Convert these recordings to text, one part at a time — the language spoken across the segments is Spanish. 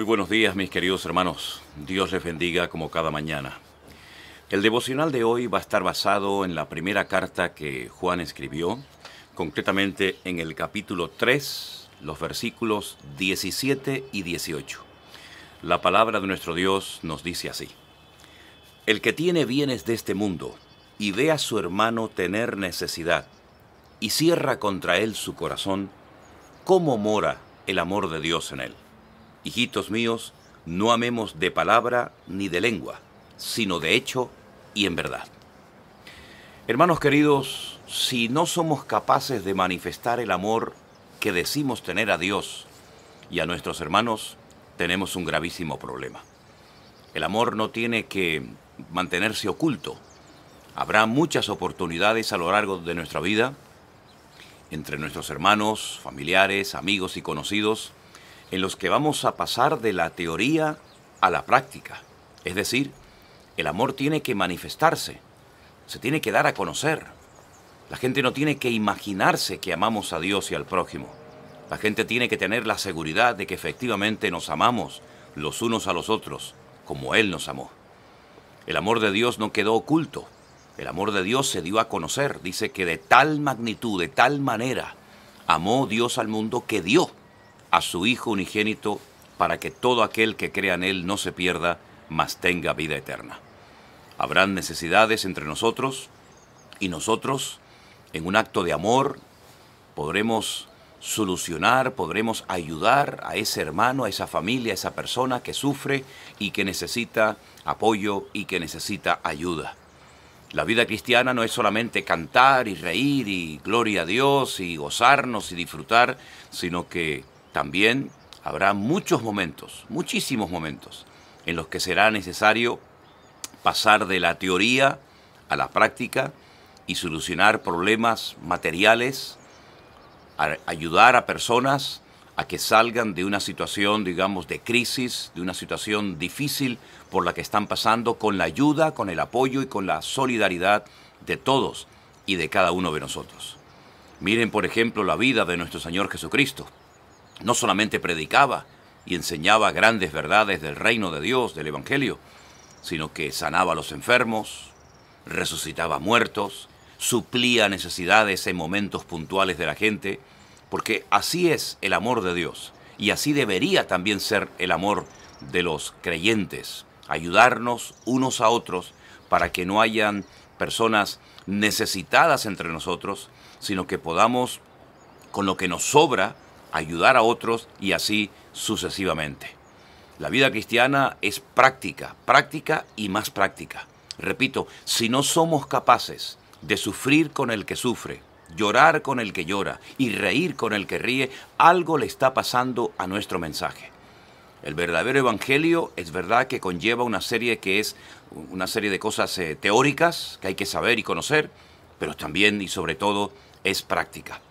Muy buenos días, mis queridos hermanos. Dios les bendiga como cada mañana. El devocional de hoy va a estar basado en la primera carta que Juan escribió, concretamente en el capítulo 3, los versículos 17 y 18. La palabra de nuestro Dios nos dice así. El que tiene bienes de este mundo y ve a su hermano tener necesidad y cierra contra él su corazón, ¿cómo mora el amor de Dios en él? Hijitos míos, no amemos de palabra ni de lengua, sino de hecho y en verdad. Hermanos queridos, si no somos capaces de manifestar el amor que decimos tener a Dios y a nuestros hermanos, tenemos un gravísimo problema. El amor no tiene que mantenerse oculto. Habrá muchas oportunidades a lo largo de nuestra vida, entre nuestros hermanos, familiares, amigos y conocidos, en los que vamos a pasar de la teoría a la práctica. Es decir, el amor tiene que manifestarse, se tiene que dar a conocer. La gente no tiene que imaginarse que amamos a Dios y al prójimo. La gente tiene que tener la seguridad de que efectivamente nos amamos los unos a los otros, como Él nos amó. El amor de Dios no quedó oculto. El amor de Dios se dio a conocer. Dice que de tal magnitud, de tal manera, amó Dios al mundo que dio a su Hijo unigénito para que todo aquel que crea en Él no se pierda, mas tenga vida eterna. Habrán necesidades entre nosotros y nosotros, en un acto de amor, podremos solucionar, podremos ayudar a ese hermano, a esa familia, a esa persona que sufre y que necesita apoyo y que necesita ayuda. La vida cristiana no es solamente cantar y reír y gloria a Dios y gozarnos y disfrutar, sino que también habrá muchos momentos, muchísimos momentos, en los que será necesario pasar de la teoría a la práctica y solucionar problemas materiales, ayudar a personas a que salgan de una situación, digamos, de crisis, de una situación difícil por la que están pasando, con la ayuda, con el apoyo y con la solidaridad de todos y de cada uno de nosotros. Miren, por ejemplo, la vida de nuestro Señor Jesucristo. No solamente predicaba y enseñaba grandes verdades del reino de Dios, del Evangelio, sino que sanaba a los enfermos, resucitaba muertos, suplía necesidades en momentos puntuales de la gente, porque así es el amor de Dios y así debería también ser el amor de los creyentes, ayudarnos unos a otros para que no hayan personas necesitadas entre nosotros, sino que podamos, con lo que nos sobra, ayudar a otros y así sucesivamente. La vida cristiana es práctica, práctica y más práctica. Repito, si no somos capaces de sufrir con el que sufre, llorar con el que llora y reír con el que ríe, algo le está pasando a nuestro mensaje. El verdadero evangelio es verdad que conlleva una serie que es una serie de cosas eh, teóricas que hay que saber y conocer, pero también y sobre todo es práctica.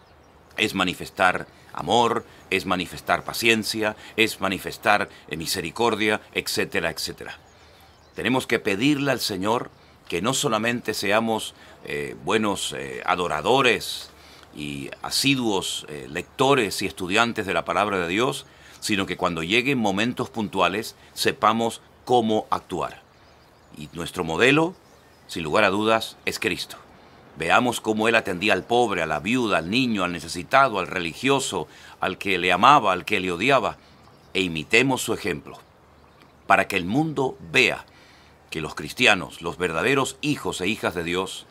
Es manifestar amor, es manifestar paciencia, es manifestar eh, misericordia, etcétera, etcétera. Tenemos que pedirle al Señor que no solamente seamos eh, buenos eh, adoradores y asiduos lectores y estudiantes de la palabra de Dios, sino que cuando lleguen momentos puntuales sepamos cómo actuar. Y nuestro modelo, sin lugar a dudas, es Cristo. Veamos cómo él atendía al pobre, a la viuda, al niño, al necesitado, al religioso, al que le amaba, al que le odiaba, e imitemos su ejemplo, para que el mundo vea que los cristianos, los verdaderos hijos e hijas de Dios,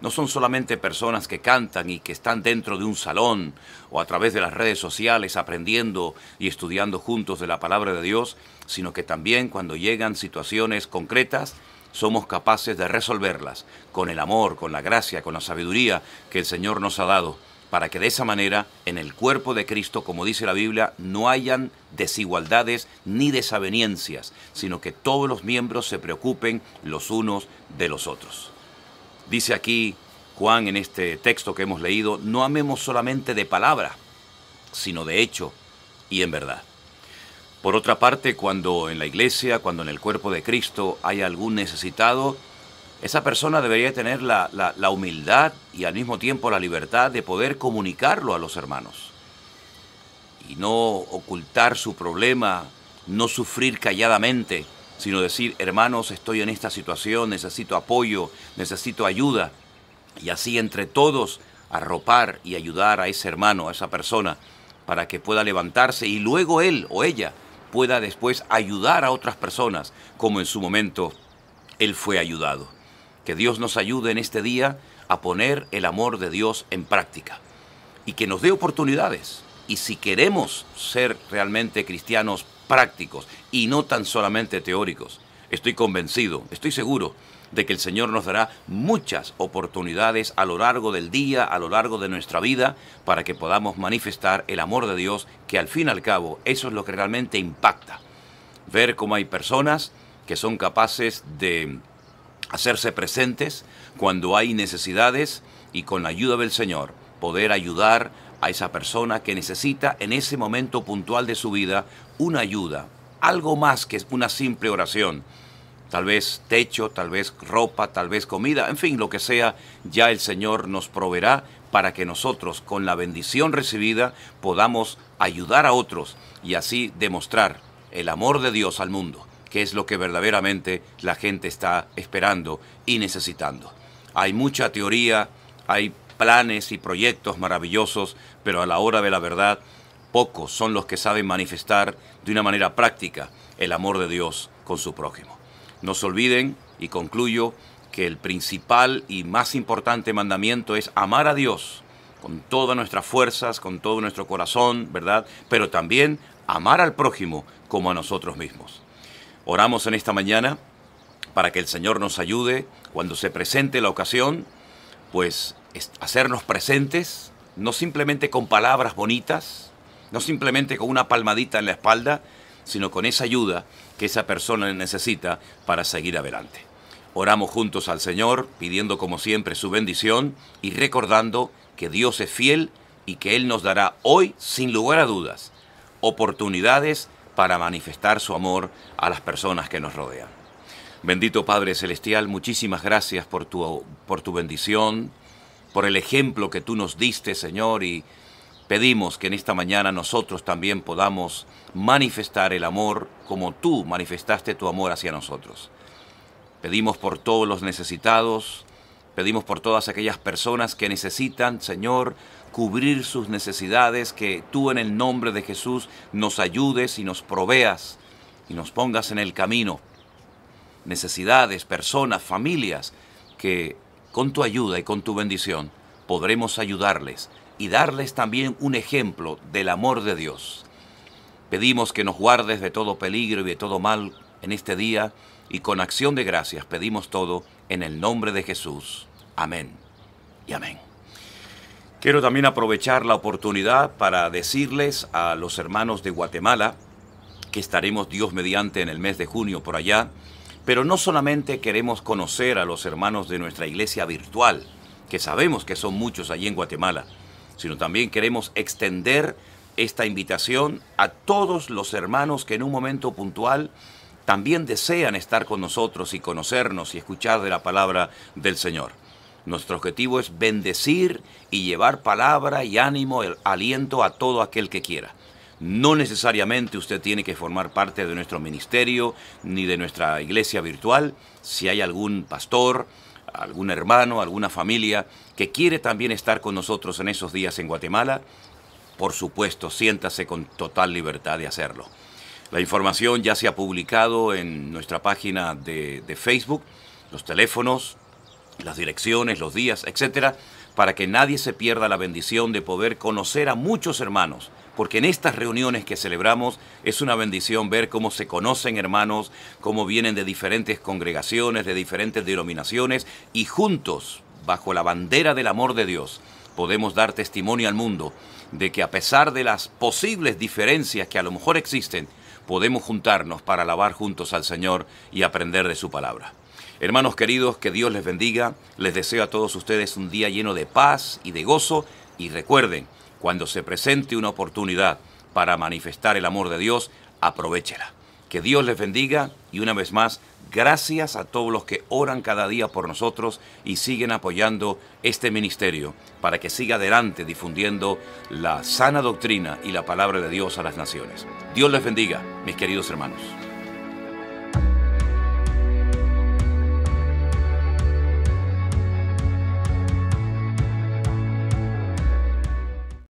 no son solamente personas que cantan y que están dentro de un salón o a través de las redes sociales aprendiendo y estudiando juntos de la palabra de Dios, sino que también cuando llegan situaciones concretas, somos capaces de resolverlas con el amor, con la gracia, con la sabiduría que el Señor nos ha dado, para que de esa manera en el cuerpo de Cristo, como dice la Biblia, no hayan desigualdades ni desavenencias, sino que todos los miembros se preocupen los unos de los otros. Dice aquí Juan en este texto que hemos leído, no amemos solamente de palabra, sino de hecho y en verdad. Por otra parte, cuando en la iglesia, cuando en el cuerpo de Cristo hay algún necesitado, esa persona debería tener la, la humildad y al mismo tiempo la libertad de poder comunicarlo a los hermanos y no ocultar su problema, no sufrir calladamente, sino decir, hermanos, estoy en esta situación, necesito apoyo, necesito ayuda, y así entre todos arropar y ayudar a ese hermano, a esa persona, para que pueda levantarse y luego él o ella pueda después ayudar a otras personas, como en su momento Él fue ayudado. Que Dios nos ayude en este día a poner el amor de Dios en práctica y que nos dé oportunidades. Y si queremos ser realmente cristianos prácticos y no tan solamente teóricos, Estoy convencido, estoy seguro de que el Señor nos dará muchas oportunidades a lo largo del día, a lo largo de nuestra vida, para que podamos manifestar el amor de Dios, que al fin y al cabo eso es lo que realmente impacta. Ver cómo hay personas que son capaces de hacerse presentes cuando hay necesidades y con la ayuda del Señor poder ayudar a esa persona que necesita en ese momento puntual de su vida una ayuda, algo más que una simple oración. Tal vez techo, tal vez ropa, tal vez comida, en fin, lo que sea, ya el Señor nos proveerá para que nosotros, con la bendición recibida, podamos ayudar a otros y así demostrar el amor de Dios al mundo, que es lo que verdaderamente la gente está esperando y necesitando. Hay mucha teoría, hay planes y proyectos maravillosos, pero a la hora de la verdad, Pocos son los que saben manifestar de una manera práctica el amor de Dios con su prójimo. No se olviden, y concluyo, que el principal y más importante mandamiento es amar a Dios con todas nuestras fuerzas, con todo nuestro corazón, ¿verdad? Pero también amar al prójimo como a nosotros mismos. Oramos en esta mañana para que el Señor nos ayude cuando se presente la ocasión, pues hacernos presentes, no simplemente con palabras bonitas, no simplemente con una palmadita en la espalda, sino con esa ayuda que esa persona necesita para seguir adelante. Oramos juntos al Señor, pidiendo como siempre su bendición y recordando que Dios es fiel y que Él nos dará hoy, sin lugar a dudas, oportunidades para manifestar su amor a las personas que nos rodean. Bendito Padre Celestial, muchísimas gracias por tu, por tu bendición, por el ejemplo que tú nos diste, Señor, y Pedimos que en esta mañana nosotros también podamos manifestar el amor como tú manifestaste tu amor hacia nosotros. Pedimos por todos los necesitados, pedimos por todas aquellas personas que necesitan, Señor, cubrir sus necesidades, que tú en el nombre de Jesús nos ayudes y nos proveas y nos pongas en el camino. Necesidades, personas, familias, que con tu ayuda y con tu bendición podremos ayudarles y darles también un ejemplo del amor de Dios. Pedimos que nos guardes de todo peligro y de todo mal en este día y con acción de gracias pedimos todo en el nombre de Jesús. Amén y amén. Quiero también aprovechar la oportunidad para decirles a los hermanos de Guatemala que estaremos Dios mediante en el mes de junio por allá, pero no solamente queremos conocer a los hermanos de nuestra iglesia virtual, que sabemos que son muchos allí en Guatemala, sino también queremos extender esta invitación a todos los hermanos que en un momento puntual también desean estar con nosotros y conocernos y escuchar de la palabra del Señor. Nuestro objetivo es bendecir y llevar palabra y ánimo, el aliento a todo aquel que quiera. No necesariamente usted tiene que formar parte de nuestro ministerio ni de nuestra iglesia virtual. Si hay algún pastor, algún hermano, alguna familia que quiere también estar con nosotros en esos días en Guatemala, por supuesto, siéntase con total libertad de hacerlo. La información ya se ha publicado en nuestra página de, Facebook, los teléfonos, las direcciones, los días, etcétera, para que nadie se pierda la bendición de poder conocer a muchos hermanos porque en estas reuniones que celebramos es una bendición ver cómo se conocen hermanos, cómo vienen de diferentes congregaciones, de diferentes denominaciones y juntos, bajo la bandera del amor de Dios, podemos dar testimonio al mundo de que a pesar de las posibles diferencias que a lo mejor existen, podemos juntarnos para alabar juntos al Señor y aprender de su palabra. Hermanos queridos, que Dios les bendiga. Les deseo a todos ustedes un día lleno de paz y de gozo. Y recuerden, cuando se presente una oportunidad para manifestar el amor de Dios, aprovechela. Que Dios les bendiga y una vez más, gracias a todos los que oran cada día por nosotros y siguen apoyando este ministerio para que siga adelante difundiendo la sana doctrina y la palabra de Dios a las naciones. Dios les bendiga, mis queridos hermanos.